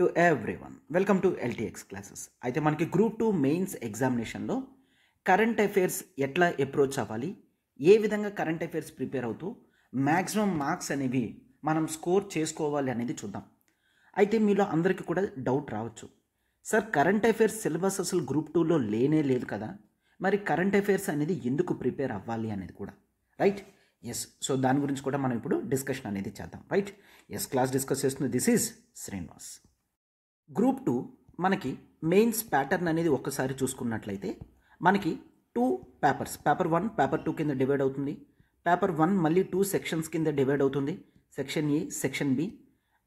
to everyone welcome to LTX classes అయితే మనకి group two mains ఎగ్జామినేషన్లో current affairs ఎట్లా అప్రోచ్ అవ్వాలి ఏ విధంగా కరెంట్ అఫైర్స్ ప్రిపేర్ అవుతూ మ్యాక్సిమం మార్క్స్ అనేవి మనం స్కోర్ చేసుకోవాలి అనేది చూద్దాం అయితే మీలో అందరికీ కూడా డౌట్ రావచ్చు సార్ కరెంట్ అఫైర్స్ సిలబస్ అసలు గ్రూప్ టూలో లేనే లేదు కదా మరి కరెంట్ అఫైర్స్ అనేది ఎందుకు ప్రిపేర్ అవ్వాలి అనేది కూడా రైట్ ఎస్ సో దాని గురించి కూడా మనం ఇప్పుడు డిస్కషన్ అనేది చేద్దాం రైట్ ఎస్ క్లాస్ డిస్కస్ చేస్తుంది this is Srinivas group two మనకి మెయిన్స్ ప్యాటర్న్ అనేది ఒక్కసారి చూసుకున్నట్లయితే మనకి two papers paper one paper two కింద డివైడ్ అవుతుంది పేపర్ వన్ మళ్ళీ టూ సెక్షన్స్ కింద డివైడ్ అవుతుంది section A section B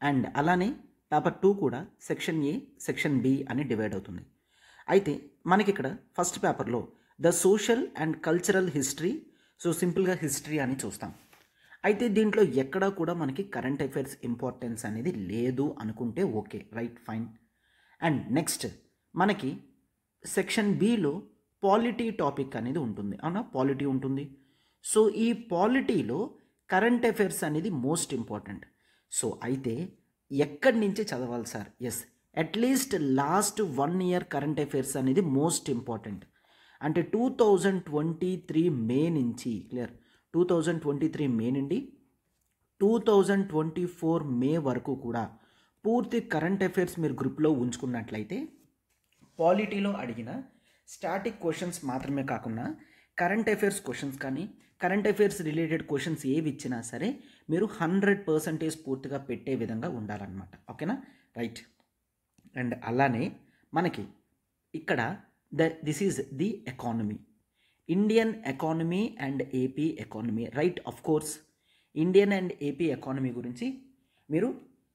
and అలానే పేపర్ టూ కూడా సెక్షన్ ఏ సెక్షన్ బి అని డివైడ్ అవుతుంది అయితే మనకి ఇక్కడ ఫస్ట్ పేపర్లో the social and cultural history so సింపుల్గా హిస్టరీ అని చూస్తాం అయితే దీంట్లో ఎక్కడా కూడా మనకి కరెంట్ అఫైర్స్ ఇంపార్టెన్స్ అనేది లేదు అనుకుంటే okay right fine and next మనకి సెక్షన్ బిలో పాలిటీ టాపిక్ అనేది ఉంటుంది అవునా పాలిటీ ఉంటుంది సో ఈ పాలిటీలో కరెంట్ అఫైర్స్ అనేది మోస్ట్ ఇంపార్టెంట్ సో అయితే ఎక్కడి నుంచి చదవాలి sir yes at least last one year current affairs అనేది మోస్ట్ ఇంపార్టెంట్ అంటే two thousand twenty three May నుంచి clear two thousand twenty three May నుండి two thousand twenty four May వరకు కూడా పూర్తి కరెంట్ అఫైర్స్ మీరు గ్రూప్లో ఉంచుకున్నట్లయితే పాలిటీలో అడిగిన స్టాటిక్ క్వశ్చన్స్ మాత్రమే కాకుండా కరెంట్ అఫైర్స్ క్వశ్చన్స్ కానీ కరెంట్ అఫైర్స్ రిలేటెడ్ క్వశ్చన్స్ ఏవి ఇచ్చినా సరే మీరు హండ్రెడ్ పర్సంటేజ్ పూర్తిగా పెట్టే విధంగా ఉండాలన్నమాట ఓకేనా రైట్ అండ్ అలానే మనకి ఇక్కడ the this is the economy Indian economy and AP economy right of course Indian and AP economy గురించి మీరు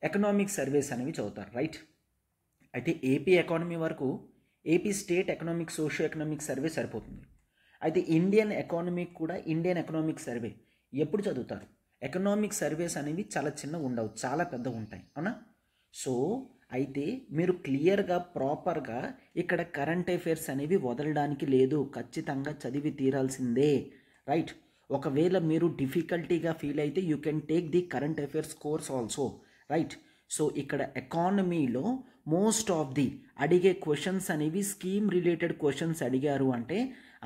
ఎకనామిక్ సర్వేస్ అనేవి చదువుతారు రైట్ అయితే ఏపీ ఎకానమీ వరకు AP state economic socio economic survey సరిపోతుంది అయితే ఇండియన్ ఎకానమీ కూడా ఇండియన్ ఎకనామిక్ సర్వే ఎప్పుడు చదువుతారు ఎకనామిక్ సర్వేస్ అనేవి చాలా చిన్నగా ఉండవు చాలా పెద్దగా ఉంటాయి అవునా సో అయితే మీరు క్లియర్గా ప్రాపర్గా ఇక్కడ కరెంట్ అఫైర్స్ అనేవి వదలడానికి లేదు ఖచ్చితంగా చదివి తీరాల్సిందే రైట్ ఒకవేళ మీరు డిఫికల్టీగా ఫీల్ అయితే you can take the current affairs course also right so ఇక్కడ ఎకానమీలో మోస్ట్ ఆఫ్ ది అడిగే క్వశ్చన్స్ అనేవి స్కీమ్ రిలేటెడ్ క్వశ్చన్స్ అడిగారు అంటే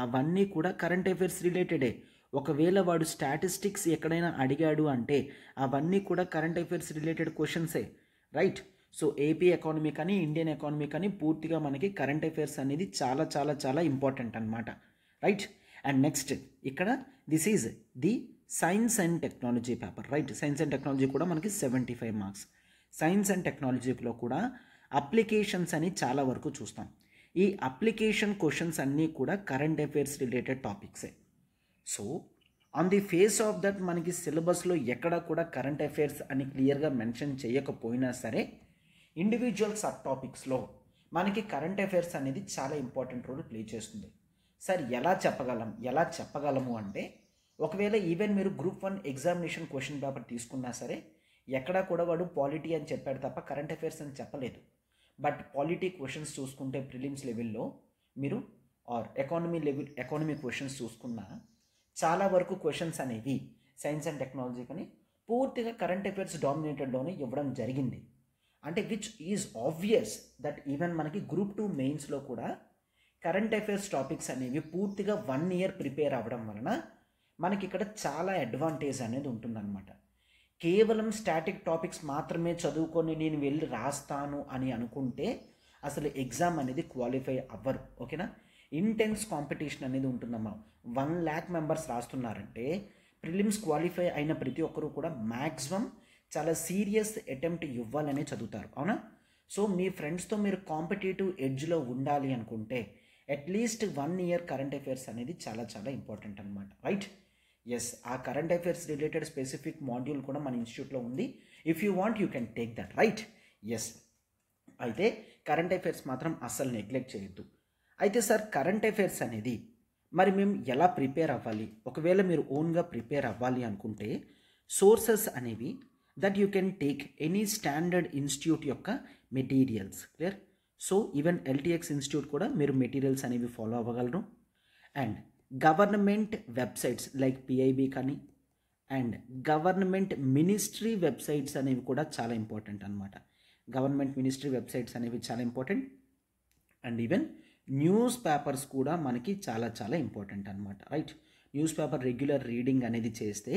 అవన్నీ కూడా కరెంట్ అఫైర్స్ రిలేటెడే ఒకవేళ వాడు స్టాటిస్టిక్స్ ఎక్కడైనా అడిగాడు అంటే అవన్నీ కూడా కరెంట్ అఫైర్స్ రిలేటెడ్ క్వశ్చన్సే రైట్ సో ఏపీ ఎకానమీ కానీ ఇండియన్ ఎకానమీ కానీ పూర్తిగా మనకి కరెంట్ అఫైర్స్ అనేది చాలా చాలా చాలా ఇంపార్టెంట్ అనమాట రైట్ అండ్ నెక్స్ట్ ఇక్కడ this is the science and technology paper right science and technology కూడా మనకి seventy five marks science and టెక్నాలజీలో కూడా అప్లికేషన్స్ అని చాలా వరకు చూస్తాం ఈ అప్లికేషన్ క్వశ్చన్స్ అన్నీ కూడా కరెంట్ అఫైర్స్ రిలేటెడ్ టాపిక్సే so on the face of that మనకి సిలబస్లో ఎక్కడ కూడా కరెంట్ అఫైర్స్ అని క్లియర్గా మెన్షన్ చేయకపోయినా సరే ఇండివిజువల్ సబ్ టాపిక్స్లో మనకి కరెంట్ అఫైర్స్ అనేది చాలా ఇంపార్టెంట్ రోల్ ప్లే చేస్తుంది సార్ ఎలా చెప్పగలం ఎలా చెప్పగలము అంటే ఒకవేళ ఈవెన్ మీరు group one examination question paper తీసుకున్నా సరే ఎక్కడా కూడా వాడు పాలిటీ అని చెప్పాడు తప్ప కరెంట్ అఫైర్స్ అని చెప్పలేదు బట్ పాలిటీ క్వశ్చన్స్ చూసుకుంటే ప్రిలిమ్స్ లెవెల్లో మీరు or economy level economy questions చూసుకున్నా చాలా వరకు క్వశ్చన్స్ అనేవి సైన్స్ అండ్ టెక్నాలజీ కానీ పూర్తిగా కరెంట్ అఫైర్స్ డామినేటెడ్లోనే ఇవ్వడం జరిగింది అంటే which is obvious that even మనకి గ్రూప్ టూ మెయిన్స్లో కూడా కరెంట్ అఫైర్స్ టాపిక్స్ అనేవి పూర్తిగా వన్ ఇయర్ ప్రిపేర్ అవ్వడం వలన మనకి ఇక్కడ చాలా అడ్వాంటేజ్ అనేది ఉంటుందన్నమాట కేవలం స్టాటిక్ టాపిక్స్ మాత్రమే చదువుకొని నేను వెళ్ళి రాస్తాను అని అనుకుంటే అసలు ఎగ్జామ్ అనేది క్వాలిఫై అవ్వరు ఓకేనా ఇంటెన్స్ కాంపిటీషన్ అనేది ఉంటుందమ్మా వన్ ల్యాక్ మెంబర్స్ రాస్తున్నారంటే ప్రిలిమ్స్ క్వాలిఫై అయిన ప్రతి ఒక్కరూ కూడా మ్యాక్సిమం చాలా సీరియస్ అటెంప్ట్ ఇవ్వాలనే చదువుతారు అవునా సో మీ ఫ్రెండ్స్తో మీరు కాంపిటేటివ్ ఎడ్జ్లో ఉండాలి అనుకుంటే at least one year current affairs అనేది చాలా చాలా ఇంపార్టెంట్ అనమాట రైట్ ఎస్ ఆ current affairs related specific module కూడా మన ఇన్స్టిట్యూట్లో ఉంది if you want you can take that right yes అయితే కరెంట్ అఫైర్స్ మాత్రం అస్సలు నెగ్లెక్ట్ చేయొద్దు అయితే సార్ కరెంట్ అఫైర్స్ అనేది మరి మేము ఎలా ప్రిపేర్ అవ్వాలి ఒకవేళ మీరు ఓన్గా ప్రిపేర్ అవ్వాలి అనుకుంటే సోర్సెస్ అనేవి that you can take any standard institute యొక్క materials clear so even LTX institute కూడా మీరు మెటీరియల్స్ అనేవి ఫాలో అవ్వగలరు and government websites like PIB కానీ అండ్ గవర్నమెంట్ మినిస్ట్రీ వెబ్సైట్స్ అనేవి కూడా చాలా ఇంపార్టెంట్ అనమాట గవర్నమెంట్ మినిస్ట్రీ వెబ్సైట్స్ అనేవి చాలా important and even news papers కూడా మనకి చాలా చాలా ఇంపార్టెంట్ అనమాట right news paper regular reading అనేది చేస్తే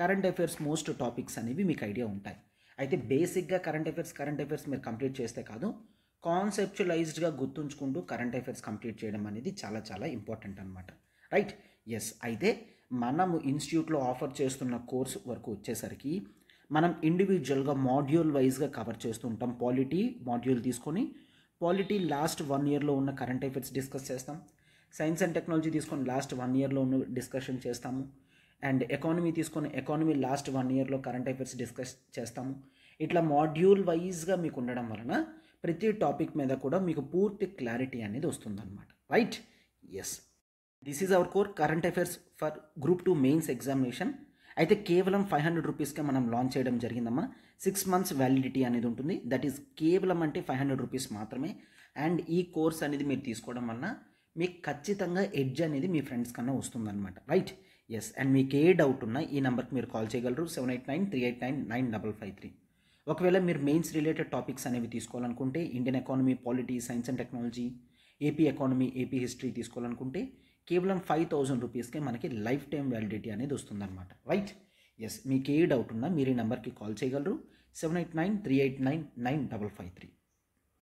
కరెంట్ అఫైర్స్ మోస్ట్ టాపిక్స్ అనేవి మీకు ఐడియా ఉంటాయి అయితే బేసిక్గా కరెంట్ అఫైర్స్ కరెంట్ అఫైర్స్ మీరు కంప్లీట్ చేస్తే కాదు కాన్సెప్చువలైజ్డ్గా గుర్తుంచుకుంటూ కరెంట్ అఫైర్స్ కంప్లీట్ చేయడం అనేది చాలా చాలా ఇంపార్టెంట్ అనమాట రైట్ ఎస్ అయితే మనము ఇన్స్టిట్యూట్లో ఆఫర్ చేస్తున్న కోర్స్ వరకు వచ్చేసరికి మనం ఇండివిజువల్గా మాడ్యూల్ వైజ్గా కవర్ చేస్తూ ఉంటాం పాలిటీ మాడ్యూల్ తీసుకొని పాలిటీ లాస్ట్ వన్ ఇయర్లో ఉన్న కరెంట్ అఫైర్స్ డిస్కస్ చేస్తాం సైన్స్ అండ్ టెక్నాలజీ తీసుకొని లాస్ట్ వన్ ఇయర్లో ఉన్న డిస్కషన్ చేస్తాము అండ్ ఎకానమీ తీసుకొని ఎకానమీ లాస్ట్ వన్ ఇయర్లో కరెంట్ అఫైర్స్ డిస్కస్ చేస్తాము ఇట్లా మాడ్యూల్ వైజ్గా మీకు ఉండడం వలన ప్రతి టాపిక్ మీద కూడా మీకు పూర్తి క్లారిటీ అనేది వస్తుందన్నమాట right yes this is our core current affairs for group two mains examination అయితే కేవలం ఫైవ్ హండ్రెడ్ రూపీస్కే మనం లాంచ్ చేయడం జరిగిందమ్మా సిక్స్ మంత్స్ వ్యాలిడిటీ అనేది ఉంటుంది దట్ ఈస్ కేవలం అంటే ఫైవ్ హండ్రెడ్ రూపీస్ మాత్రమే అండ్ ఈ కోర్స్ అనేది మీరు తీసుకోవడం వలన మీకు ఖచ్చితంగా ఎడ్జ్ అనేది మీ ఫ్రెండ్స్ కన్నా వస్తుందన్నమాట రైట్ ఎస్ అండ్ మీకు ఏ డౌట్ ఉన్నా ఈ నెంబర్కి మీరు కాల్ చేయగలరు seven eight nine three eight nine nine double five three ఒకవేళ మీరు మెయిన్స్ రిలేటెడ్ టాపిక్స్ అనేవి తీసుకోవాలనుకుంటే Indian economy polity science and technology AP economy AP history తీసుకోవాలనుకుంటే కేవలం ఫైవ్ థౌజండ్ రూపీస్కే మనకి లైఫ్ టైం వ్యాలిడిటీ అనేది వస్తుందన్నమాట రైట్ ఎస్ మీకు ఏ డౌట్ ఉన్నా మీరు ఈ నెంబర్కి కాల్ చేయగలరు seven eight nine three eight nine nine double five three